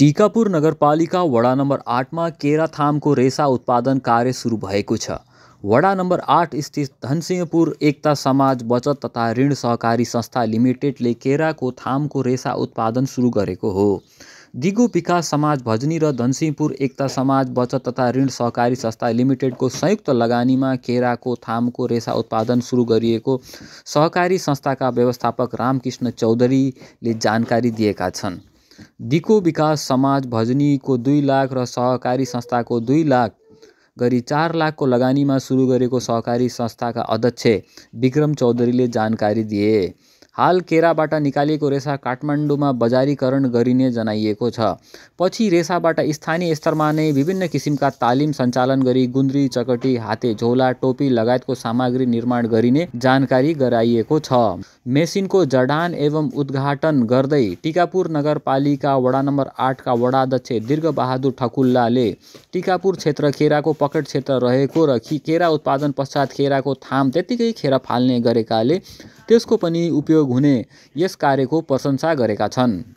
Tikapur ટીકાપુર vada number आठ में केराथाम को रेशा उत्पादन कार्य शुरू हो वड़ा नंबर आठ स्थित धनसिंहपुर एकता समाज बचत तथा ऋण सहकारी संस्था लिमिटेड ने को थाम को रेसा उत्पादन शुरू हो दिगो विकास समाज भजनी र धनसिंहपुर एकता समाज बचत तथा ऋण सहकारी संस्था लिमिटेड को संयुक्त लगानी में केरा को थाम को रेसा उत्पादन शुरू कर सहकारी का व्यवस्थापक रामकृष्ण ने जानकारी दिया दिको विकास समाज भजनीको दुई लाख र सहकारी संस्थाको दुई लाख गरी चार लाखको लगानीमा सुरु गरेको सहकारी संस्थाका अध्यक्ष विक्रम चौधरीले जानकारी दिए हाल केरा नि रेसा काठमंडू में बजारीकरण જણાઇएको छ पछि स्थानीय स्थानीय स्तरमा नै विभिन्न किसिमका तालिम सञ्चालन गरी गुन्द्री चकटी हाते झोला टोपी लगायतको सामग्री निर्माण गरिने जानकारी गराइएको छ मेसिनको जडान एवं उद्घाटन गर्दै टिकापुर नगरपालिका वडा नम्बर आठका वडाध्यक्ष दीर्घबहादुर ठकुल्लाले टिकापुर क्षेत्र को पकेट क्षेत्र रहेको र उत्पादन पश्चात को थाम त्यत्तिकै खेरा फाल्ने गरेकाले त्यसको पनि उपयोग प्रयोग हुने यस कार्यको प्रशंसा गरेका छन्